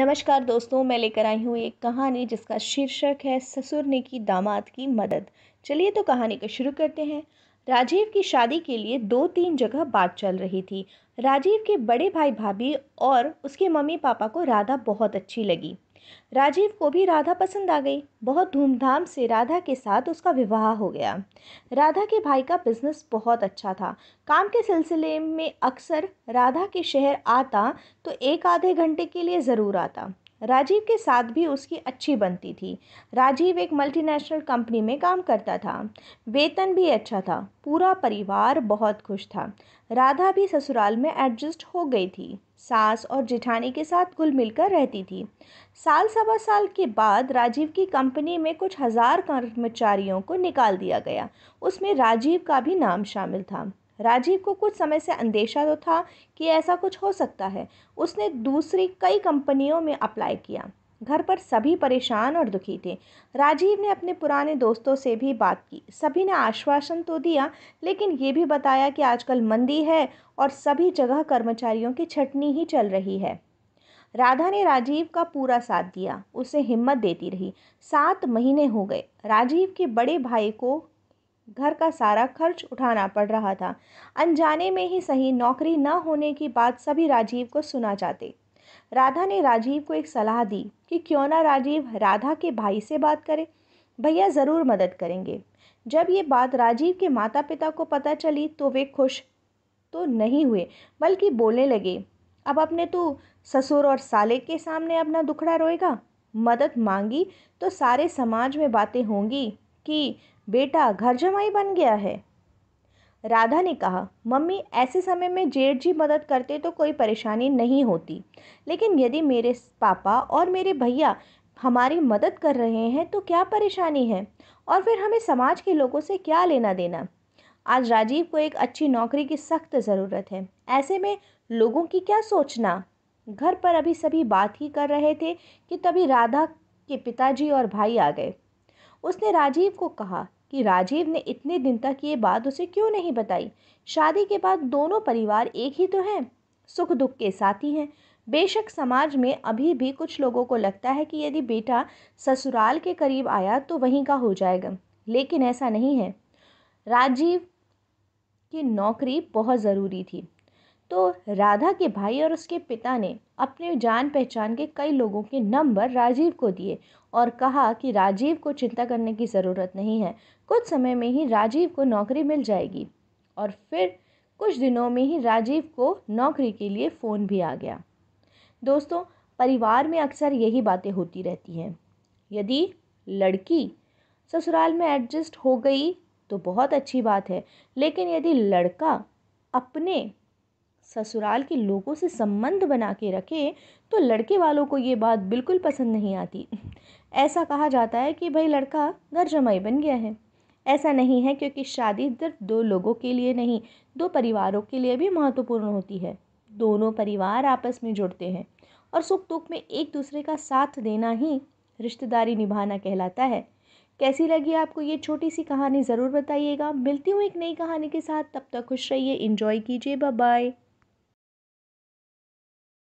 नमस्कार दोस्तों मैं लेकर आई हूँ एक कहानी जिसका शीर्षक है ससुर ने की दामाद की मदद चलिए तो कहानी को शुरू करते हैं राजीव की शादी के लिए दो तीन जगह बात चल रही थी राजीव के बड़े भाई भाभी और उसके मम्मी पापा को राधा बहुत अच्छी लगी राजीव को भी राधा पसंद आ गई बहुत धूमधाम से राधा के साथ उसका विवाह हो गया राधा के भाई का बिजनेस बहुत अच्छा था काम के सिलसिले में अक्सर राधा के शहर आता तो एक आधे घंटे के लिए ज़रूर आता राजीव के साथ भी उसकी अच्छी बनती थी राजीव एक मल्टीनेशनल कंपनी में काम करता था वेतन भी अच्छा था पूरा परिवार बहुत खुश था राधा भी ससुराल में एडजस्ट हो गई थी सास और जेठानी के साथ घुल मिलकर रहती थी साल सवा साल के बाद राजीव की कंपनी में कुछ हज़ार कर्मचारियों को निकाल दिया गया उसमें राजीव का भी नाम शामिल था राजीव को कुछ समय से अंदेशा तो था कि ऐसा कुछ हो सकता है उसने दूसरी कई कंपनियों में अप्लाई किया घर पर सभी परेशान और दुखी थे राजीव ने अपने पुराने दोस्तों से भी बात की सभी ने आश्वासन तो दिया लेकिन ये भी बताया कि आजकल मंदी है और सभी जगह कर्मचारियों की छटनी ही चल रही है राधा ने राजीव का पूरा साथ दिया उसे हिम्मत देती रही सात महीने हो गए राजीव के बड़े भाई को घर का सारा खर्च उठाना पड़ रहा था अनजाने में ही सही नौकरी न होने की बात सभी राजीव को सुना जाते राधा ने राजीव को एक सलाह दी कि क्यों ना राजीव राधा के भाई से बात करे भैया ज़रूर मदद करेंगे जब ये बात राजीव के माता पिता को पता चली तो वे खुश तो नहीं हुए बल्कि बोलने लगे अब अपने तो ससुर और साले के सामने अपना दुखड़ा रोएगा मदद मांगी तो सारे समाज में बातें होंगी कि बेटा घर जमाई बन गया है राधा ने कहा मम्मी ऐसे समय में जेठ जी मदद करते तो कोई परेशानी नहीं होती लेकिन यदि मेरे पापा और मेरे भैया हमारी मदद कर रहे हैं तो क्या परेशानी है और फिर हमें समाज के लोगों से क्या लेना देना आज राजीव को एक अच्छी नौकरी की सख्त ज़रूरत है ऐसे में लोगों की क्या सोचना घर पर अभी सभी बात ही कर रहे थे कि तभी राधा के पिताजी और भाई आ गए उसने राजीव को कहा कि राजीव ने इतने दिन तक ये बात उसे क्यों नहीं बताई शादी के बाद दोनों परिवार एक ही तो हैं सुख दुख के साथ ही हैं बेशक समाज में अभी भी कुछ लोगों को लगता है कि यदि बेटा ससुराल के करीब आया तो वहीं का हो जाएगा लेकिन ऐसा नहीं है राजीव की नौकरी बहुत ज़रूरी थी तो राधा के भाई और उसके पिता ने अपने जान पहचान के कई लोगों के नंबर राजीव को दिए और कहा कि राजीव को चिंता करने की ज़रूरत नहीं है कुछ समय में ही राजीव को नौकरी मिल जाएगी और फिर कुछ दिनों में ही राजीव को नौकरी के लिए फ़ोन भी आ गया दोस्तों परिवार में अक्सर यही बातें होती रहती हैं यदि लड़की ससुराल में एडजस्ट हो गई तो बहुत अच्छी बात है लेकिन यदि लड़का अपने ससुराल के लोगों से संबंध बना के रखे तो लड़के वालों को ये बात बिल्कुल पसंद नहीं आती ऐसा कहा जाता है कि भाई लड़का घर जमाई बन गया है ऐसा नहीं है क्योंकि शादी सिर्फ दो लोगों के लिए नहीं दो परिवारों के लिए भी महत्वपूर्ण होती है दोनों परिवार आपस में जुड़ते हैं और सुख दुख में एक दूसरे का साथ देना ही रिश्तेदारी निभाना कहलाता है कैसी लगी आपको ये छोटी सी कहानी ज़रूर बताइएगा मिलती हूँ एक नई कहानी के साथ तब तक खुश रहिए इन्जॉय कीजिए बाय